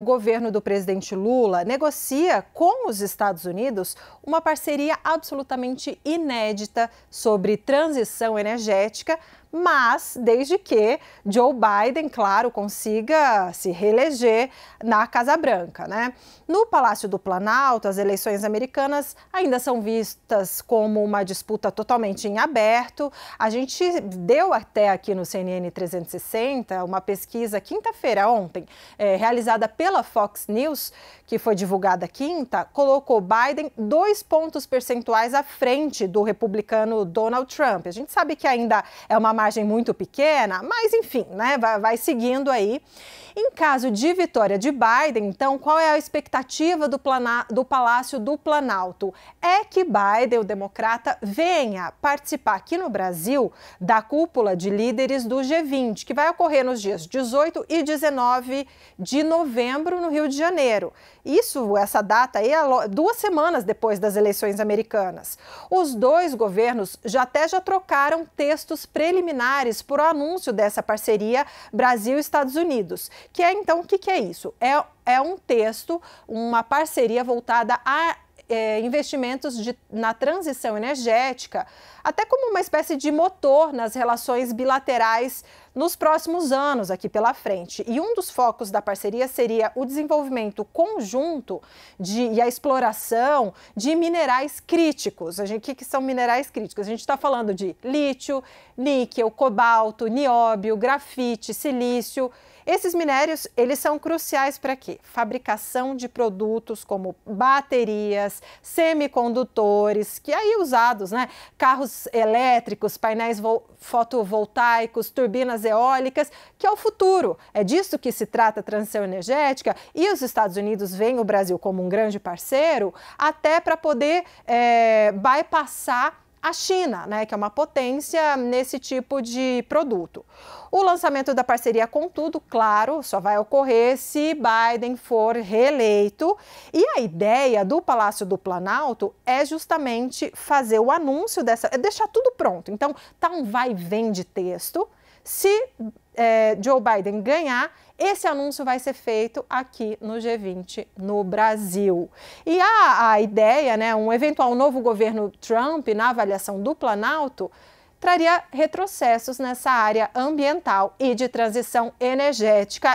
O governo do presidente Lula negocia com os Estados Unidos uma parceria absolutamente inédita sobre transição energética mas desde que Joe Biden, claro, consiga se reeleger na Casa Branca, né? No Palácio do Planalto, as eleições americanas ainda são vistas como uma disputa totalmente em aberto. A gente deu até aqui no CNN 360 uma pesquisa quinta-feira ontem, é, realizada pela Fox News, que foi divulgada quinta, colocou Biden dois pontos percentuais à frente do republicano Donald Trump. A gente sabe que ainda é uma margem muito pequena, mas enfim, né, vai, vai seguindo aí. Em caso de vitória de Biden, então, qual é a expectativa do, plana, do Palácio do Planalto? É que Biden, o democrata, venha participar aqui no Brasil da cúpula de líderes do G20, que vai ocorrer nos dias 18 e 19 de novembro no Rio de Janeiro. Isso, essa data aí, é duas semanas depois das eleições americanas. Os dois governos já até já trocaram textos preliminares preliminares por anúncio dessa parceria Brasil-Estados Unidos. Que é então o que, que é isso? É, é um texto, uma parceria voltada a é, investimentos de, na transição energética, até como uma espécie de motor nas relações bilaterais nos próximos anos aqui pela frente. E um dos focos da parceria seria o desenvolvimento conjunto de, e a exploração de minerais críticos. A gente, o que, que são minerais críticos? A gente está falando de lítio, níquel, cobalto, nióbio, grafite, silício. Esses minérios, eles são cruciais para quê? Fabricação de produtos como baterias, semicondutores, que aí usados, né? Carros elétricos, painéis fotovoltaicos, turbinas eólicas, que é o futuro. É disso que se trata a transição energética e os Estados Unidos veem o Brasil como um grande parceiro até para poder é, bypassar a China, né, que é uma potência nesse tipo de produto. O lançamento da parceria, contudo, claro, só vai ocorrer se Biden for reeleito. E a ideia do Palácio do Planalto é justamente fazer o anúncio dessa, é deixar tudo pronto. Então, tá um vai-vem de texto se é, Joe Biden ganhar, esse anúncio vai ser feito aqui no G20 no Brasil. E a, a ideia, né, um eventual novo governo Trump, na avaliação do Planalto, traria retrocessos nessa área ambiental e de transição energética.